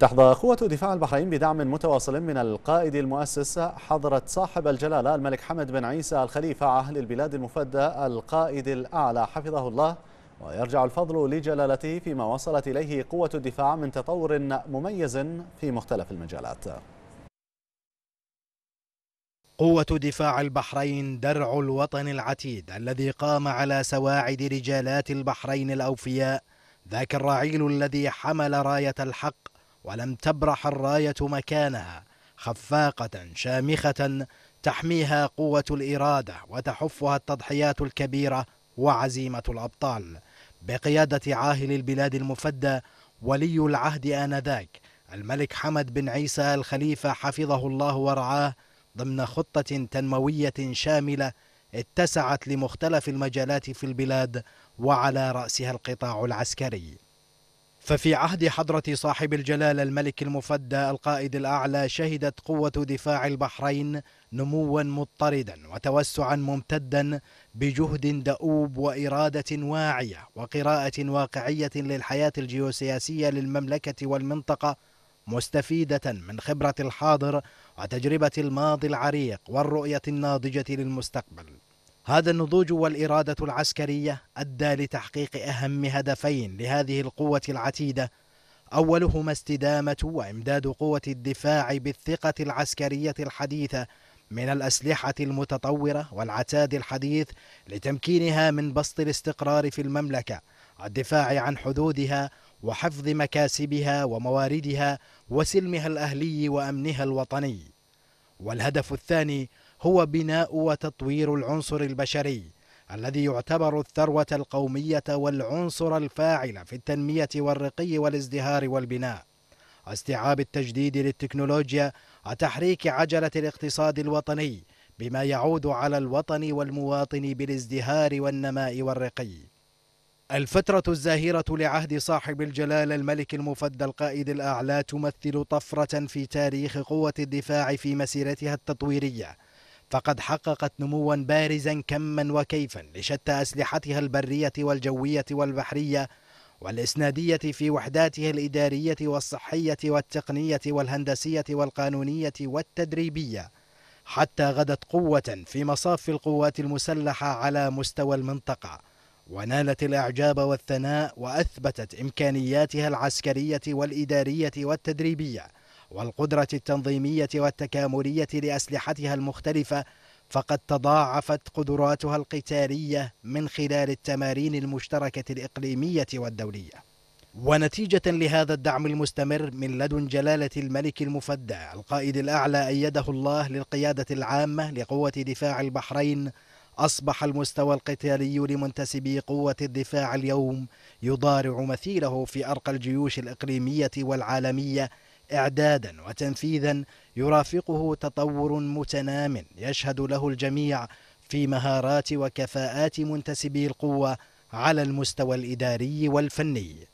تحظى قوة دفاع البحرين بدعم متواصل من القائد المؤسس حضرة صاحب الجلالة الملك حمد بن عيسى الخليفة عهل البلاد المفدى القائد الأعلى حفظه الله ويرجع الفضل لجلالته فيما وصلت إليه قوة الدفاع من تطور مميز في مختلف المجالات قوة دفاع البحرين درع الوطن العتيد الذي قام على سواعد رجالات البحرين الأوفياء ذاك الرعيل الذي حمل راية الحق ولم تبرح الراية مكانها خفاقة شامخة تحميها قوة الإرادة وتحفها التضحيات الكبيرة وعزيمة الأبطال بقيادة عاهل البلاد المفدى ولي العهد آنذاك الملك حمد بن عيسى الخليفة حفظه الله ورعاه ضمن خطة تنموية شاملة اتسعت لمختلف المجالات في البلاد وعلى رأسها القطاع العسكري ففي عهد حضرة صاحب الجلالة الملك المفدى القائد الأعلى شهدت قوة دفاع البحرين نموا مضطردا وتوسعا ممتدا بجهد دؤوب وإرادة واعية وقراءة واقعية للحياة الجيوسياسية للمملكة والمنطقة مستفيدة من خبرة الحاضر وتجربة الماضي العريق والرؤية الناضجة للمستقبل هذا النضوج والإرادة العسكرية أدى لتحقيق أهم هدفين لهذه القوة العتيدة أولهما استدامة وإمداد قوة الدفاع بالثقة العسكرية الحديثة من الأسلحة المتطورة والعتاد الحديث لتمكينها من بسط الاستقرار في المملكة الدفاع عن حدودها وحفظ مكاسبها ومواردها وسلمها الأهلي وأمنها الوطني والهدف الثاني هو بناء وتطوير العنصر البشري الذي يعتبر الثروة القومية والعنصر الفاعل في التنمية والرقي والازدهار والبناء استيعاب التجديد للتكنولوجيا وتحريك عجلة الاقتصاد الوطني بما يعود على الوطن والمواطن بالازدهار والنماء والرقي الفترة الزاهرة لعهد صاحب الجلالة الملك المفدى القائد الأعلى تمثل طفرة في تاريخ قوة الدفاع في مسيرتها التطويرية فقد حققت نموا بارزا كما وكيفا لشتى أسلحتها البرية والجوية والبحرية والإسنادية في وحداتها الإدارية والصحية والتقنية والهندسية والقانونية والتدريبية حتى غدت قوة في مصاف القوات المسلحة على مستوى المنطقة ونالت الإعجاب والثناء وأثبتت إمكانياتها العسكرية والإدارية والتدريبية والقدرة التنظيمية والتكاملية لأسلحتها المختلفة فقد تضاعفت قدراتها القتالية من خلال التمارين المشتركة الإقليمية والدولية ونتيجة لهذا الدعم المستمر من لدن جلالة الملك المفدى القائد الأعلى أيده الله للقيادة العامة لقوة دفاع البحرين أصبح المستوى القتالي لمنتسبي قوة الدفاع اليوم يضارع مثيله في أرقى الجيوش الإقليمية والعالمية إعدادا وتنفيذا يرافقه تطور متنام يشهد له الجميع في مهارات وكفاءات منتسبي القوة على المستوى الإداري والفني